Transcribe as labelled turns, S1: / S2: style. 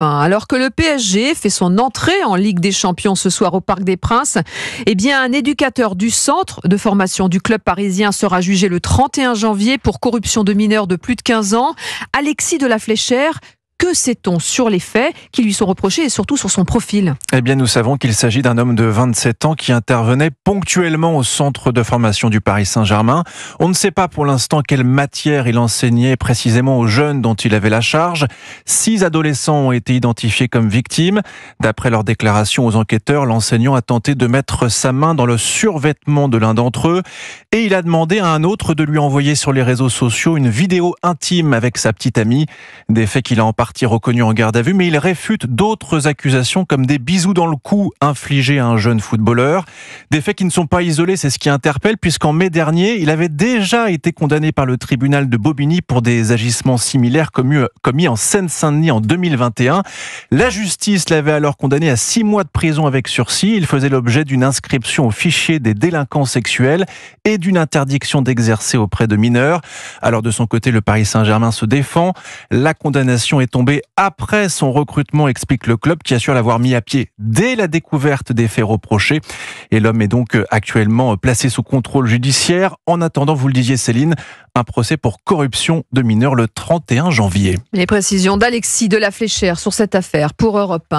S1: Alors que le PSG fait son entrée en Ligue des Champions ce soir au Parc des Princes, eh bien, un éducateur du centre de formation du club parisien sera jugé le 31 janvier pour corruption de mineurs de plus de 15 ans. Alexis de la Fléchère, sait-on sur les faits qui lui sont reprochés et surtout sur son profil
S2: Eh bien, nous savons qu'il s'agit d'un homme de 27 ans qui intervenait ponctuellement au centre de formation du Paris Saint-Germain. On ne sait pas pour l'instant quelle matière il enseignait précisément aux jeunes dont il avait la charge. Six adolescents ont été identifiés comme victimes. D'après leur déclaration aux enquêteurs, l'enseignant a tenté de mettre sa main dans le survêtement de l'un d'entre eux et il a demandé à un autre de lui envoyer sur les réseaux sociaux une vidéo intime avec sa petite amie. Des faits qu'il a en partie est reconnu en garde à vue, mais il réfute d'autres accusations comme des bisous dans le cou infligés à un jeune footballeur. Des faits qui ne sont pas isolés, c'est ce qui interpelle, puisqu'en mai dernier, il avait déjà été condamné par le tribunal de Bobigny pour des agissements similaires commis en Seine-Saint-Denis en 2021. La justice l'avait alors condamné à six mois de prison avec sursis. Il faisait l'objet d'une inscription au fichier des délinquants sexuels et d'une interdiction d'exercer auprès de mineurs. Alors de son côté, le Paris Saint-Germain se défend. La condamnation est après son recrutement, explique le club qui assure l'avoir mis à pied dès la découverte des faits reprochés. Et l'homme est donc euh, actuellement euh, placé sous contrôle judiciaire. En attendant, vous le disiez Céline, un procès pour corruption de mineurs le 31 janvier.
S1: Les précisions d'Alexis de la Fléchère sur cette affaire pour Europe 1.